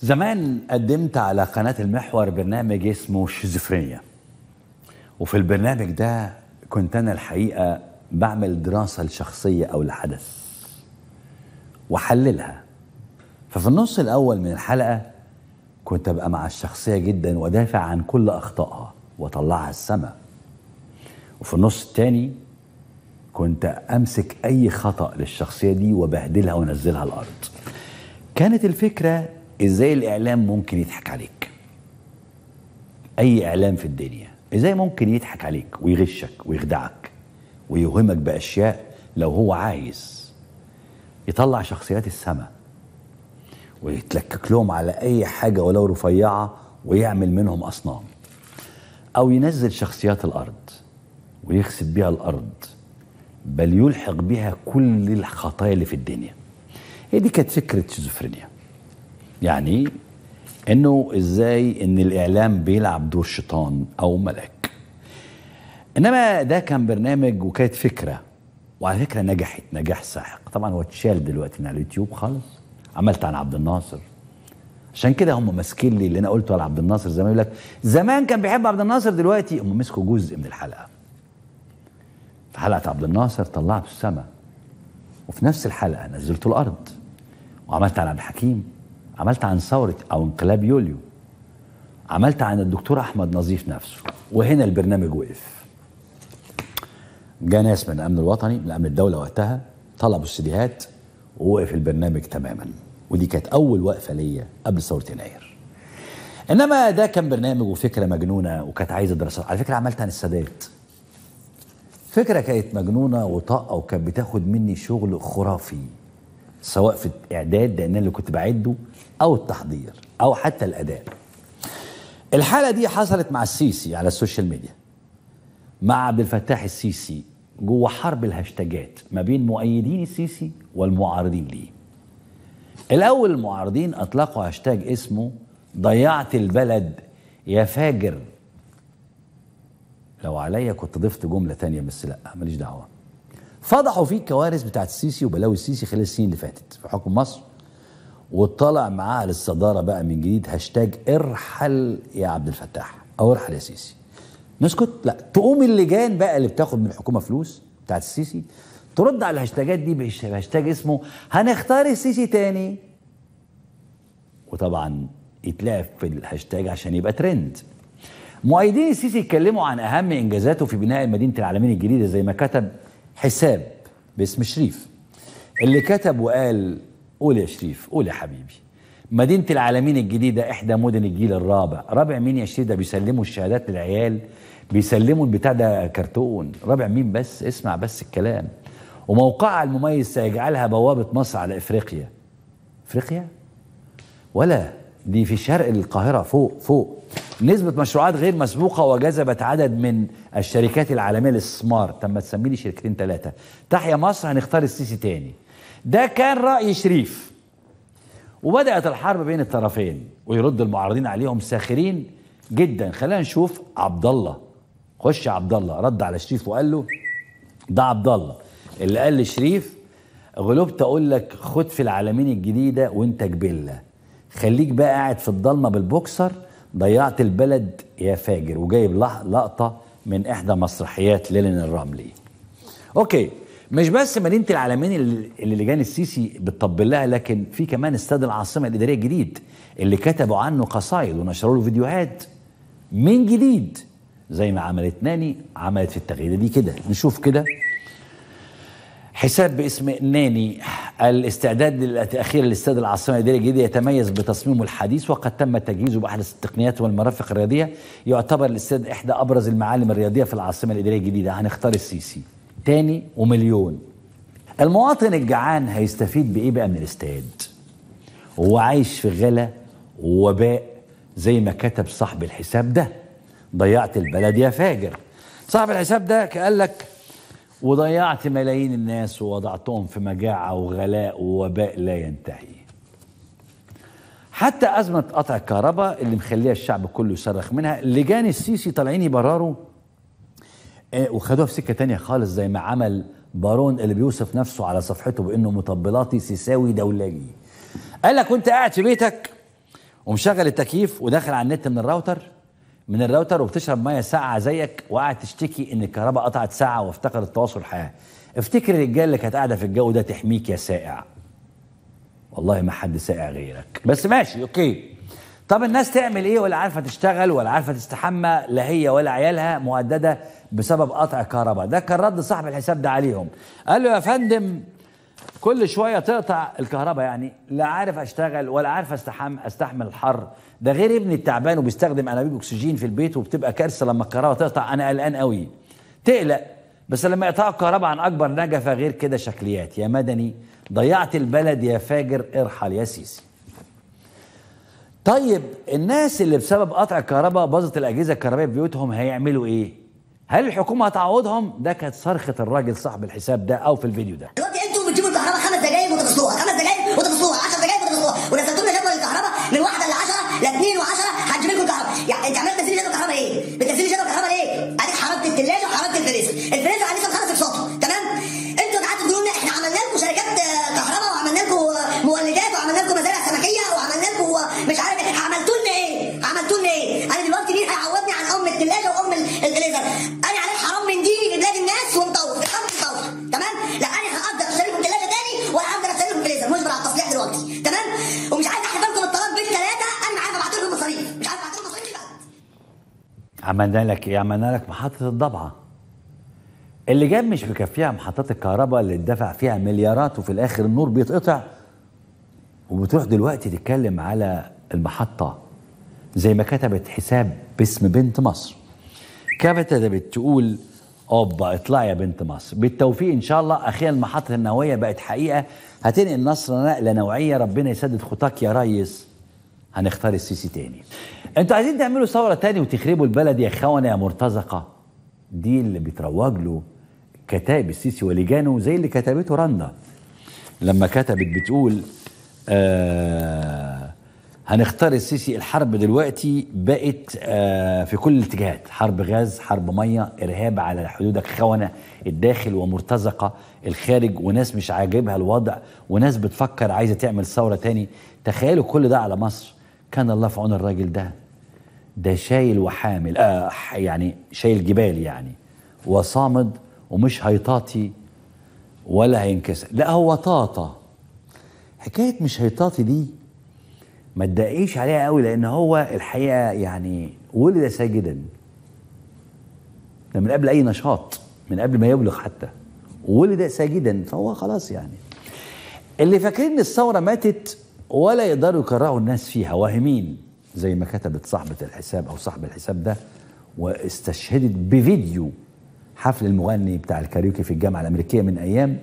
زمان قدمت على قناة المحور برنامج اسمه شيزوفرينيا وفي البرنامج ده كنت أنا الحقيقة بعمل دراسة لشخصية أو لحدث وأحللها ففي النص الأول من الحلقة كنت أبقى مع الشخصية جدا وأدافع عن كل أخطائها وأطلعها السما وفي النص الثاني كنت أمسك أي خطأ للشخصية دي وبهدلها وأنزلها الأرض كانت الفكرة ازاي الاعلام ممكن يضحك عليك اي اعلام في الدنيا ازاي ممكن يضحك عليك ويغشك ويخدعك ويوهمك باشياء لو هو عايز يطلع شخصيات السماء ويتلكك لهم على اي حاجه ولو رفيعه ويعمل منهم اصنام او ينزل شخصيات الارض ويخسف بيها الارض بل يلحق بها كل الخطايا اللي في الدنيا هي إيه دي كانت فكره شيزوفرينيا يعني انه ازاي ان الاعلام بيلعب دور شيطان او ملك انما ده كان برنامج وكانت فكره وعلى فكره نجحت نجاح ساحق طبعا هو اتشال دلوقتي من على اليوتيوب خالص عملت عن عبد الناصر عشان كده هم ماسكين لي اللي انا قلته على عبد الناصر زمان يقول لك زمان كان بيحب عبد الناصر دلوقتي هم مسكوا جزء من الحلقه في حلقه عبد الناصر طلعت السماء وفي نفس الحلقه نزلته الارض وعملت عن عبد الحكيم عملت عن ثورة أو انقلاب يوليو عملت عن الدكتور أحمد نظيف نفسه وهنا البرنامج وقف جاء ناس من الأمن الوطني من أمن الدولة وقتها طلبوا السيديهات ووقف البرنامج تماما ودي كانت أول وقفة ليا قبل ثورة يناير إنما ده كان برنامج وفكرة مجنونة وكانت عايزة دراسات على فكرة عملت عن السادات فكرة كانت مجنونة وطاقة وكانت بتاخد مني شغل خرافي سواء في الإعداد لأن اللي كنت بعده أو التحضير أو حتى الأداء الحالة دي حصلت مع السيسي على السوشيال ميديا مع عبد الفتاح السيسي جوه حرب الهاشتاجات ما بين مؤيدين السيسي والمعارضين ليه الأول المعارضين أطلقوا هاشتاج اسمه ضيعت البلد يا فاجر لو عليا كنت ضفت جملة تانية بس لأ ماليش دعوة فضحوا فيه الكوارث بتاعت السيسي وبلاوي السيسي خلال السنين اللي فاتت في حكم مصر وطلع معاها للصداره بقى من جديد هاشتاج ارحل يا عبد الفتاح او ارحل يا سيسي نسكت لا تقوم اللجان بقى اللي بتاخد من الحكومه فلوس بتاعت السيسي ترد على الهاشتاجات دي بهاشتاج اسمه هنختار السيسي تاني وطبعا يتلعب في الهاشتاج عشان يبقى ترند مؤيدين السيسي يتكلموا عن اهم انجازاته في بناء مدينه العالمين الجديده زي ما كتب حساب باسم شريف اللي كتب وقال قول يا شريف قول يا حبيبي مدينة العالمين الجديدة إحدى مدن الجيل الرابع رابع مين يا شريف ده بيسلموا الشهادات للعيال بيسلموا البتاع ده كرتون رابع مين بس اسمع بس الكلام وموقعها المميز سيجعلها بوابة مصر على إفريقيا إفريقيا؟ ولا دي في شرق القاهرة فوق فوق نسبة مشروعات غير مسبوقة وجذبت عدد من الشركات العالمية للاستثمار طب ما شركتين ثلاثة تحيا مصر هنختار السيسي تاني ده كان رأي شريف وبدأت الحرب بين الطرفين ويرد المعارضين عليهم ساخرين جدا خلينا نشوف عبد الله خش عبد الله رد على شريف وقال له ده عبد الله اللي قال لشريف غلبت اقول لك خد في العالمين الجديده وانت جبله خليك بقى قاعد في الضلمه بالبوكسر ضيعت البلد يا فاجر وجايب لقطه من احدى مسرحيات ليلين الرملي اوكي مش بس مدينه العالمين اللي لجان السيسي بتطبل لها لكن في كمان استاد العاصمه الاداريه الجديد اللي كتبوا عنه قصايد ونشروا له فيديوهات من جديد زي ما عملت ناني عملت في التغريده دي كده نشوف كده حساب باسم ناني الاستعداد للتأخير للاستاد العاصمة الإدارية الجديدة يتميز بتصميمه الحديث وقد تم تجهيزه بأحدث التقنيات والمرافق الرياضية يعتبر الاستاد إحدى أبرز المعالم الرياضية في العاصمة الإدارية الجديدة هنختار السيسي تاني ومليون المواطن الجعان هيستفيد بإيه بقى من الاستاد وعايش في غلا ووباء زي ما كتب صاحب الحساب ده ضيعت البلد يا فاجر صاحب الحساب ده قال لك وضيعت ملايين الناس ووضعتهم في مجاعة وغلاء ووباء لا ينتهي حتى أزمة قطع الكهرباء اللي مخليها الشعب كله يصرخ منها لجان السيسي طالعين يبرروا آه، وخدوها في سكة تانية خالص زي ما عمل بارون اللي بيوصف نفسه على صفحته بأنه مطبلاتي سيساوي دولاجي قال لك وانت قاعد في بيتك ومشغل التكييف وداخل على النت من الراوتر من الراوتر وبتشرب ميه ساقعه زيك وقاعد تشتكي ان الكهرباء قطعت ساعه وافتقر التواصل الحياه افتكر الرجاله اللي كانت قاعده في الجو ده تحميك يا سائع والله ما حد سائع غيرك بس ماشي اوكي طب الناس تعمل ايه ولا عارفه تشتغل ولا عارفه تستحمى لا هي ولا عيالها مهدده بسبب قطع كهرباء ده كان رد صاحب الحساب ده عليهم قال له يا فندم كل شويه تقطع الكهرباء يعني لا عارف اشتغل ولا عارف استحمل استحمل الحر ده غير ابني التعبان وبيستخدم انابيب اكسجين في البيت وبتبقى كارثه لما الكهرباء تقطع انا قلقان قوي تقلق بس لما يقطعوا الكهرباء عن اكبر نجفه غير كده شكليات يا مدني ضيعت البلد يا فاجر ارحل يا سيسي طيب الناس اللي بسبب قطع الكهرباء باظت الاجهزه الكهربائيه في بيوتهم هيعملوا ايه هل الحكومه هتعوضهم ده كانت صرخه الراجل صاحب الحساب ده او في الفيديو ده عملنا لك ايه؟ عملنا لك محطة الضبعة اللي جاب مش مكفيها محطات الكهرباء اللي اتدفع فيها مليارات وفي الاخر النور بيتقطع وبتروح دلوقتي تتكلم على المحطة زي ما كتبت حساب باسم بنت مصر كتبت بتقول اوبا اطلعي يا بنت مصر بالتوفيق ان شاء الله اخيرا المحطه النوويه بقت حقيقه هتنقل مصر نقله نوعيه ربنا يسدد خطاك يا ريس هنختار السيسي تاني انتوا عايزين تعملوا ثوره تاني وتخربوا البلد يا خونه يا مرتزقه دي اللي بيتروج له كتائب السيسي ولجانه زي اللي كتبته رندا لما كتبت بتقول آه هنختار السيسي الحرب دلوقتي بقت آه في كل الاتجاهات حرب غاز حرب ميه ارهاب على حدودك خونه الداخل ومرتزقه الخارج وناس مش عاجبها الوضع وناس بتفكر عايزه تعمل ثوره تاني تخيلوا كل ده على مصر كان الله في عون الراجل ده ده شايل وحامل آه يعني شايل جبال يعني وصامد ومش هيطاطي ولا هينكسر لا هو طاطا حكاية مش هيطاطي دي ما تدقيش عليها قوي لأن هو الحقيقة يعني ولد ساجدا ده من قبل أي نشاط من قبل ما يبلغ حتى ولد ساجدا فهو خلاص يعني اللي فاكرين ان الثوره ماتت ولا يقدروا يكرهوا الناس فيها واهمين زي ما كتبت صاحبة الحساب أو صاحب الحساب ده واستشهدت بفيديو حفل المغني بتاع الكاريوكي في الجامعة الأمريكية من أيام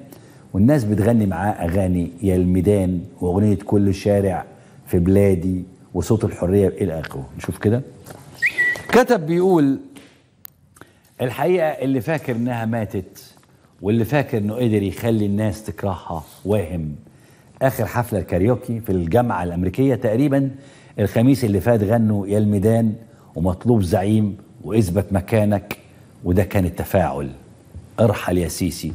والناس بتغني معاه أغاني يا الميدان وأغنية كل شارع في بلادي وصوت الحرية إلى آخره نشوف كده كتب بيقول الحقيقة اللي فاكر إنها ماتت واللي فاكر إنه قدر يخلي الناس تكرهها واهم اخر حفله الكاريوكي في الجامعه الامريكيه تقريبا الخميس اللي فات غنوا يا الميدان ومطلوب زعيم واثبت مكانك وده كان التفاعل ارحل يا سيسي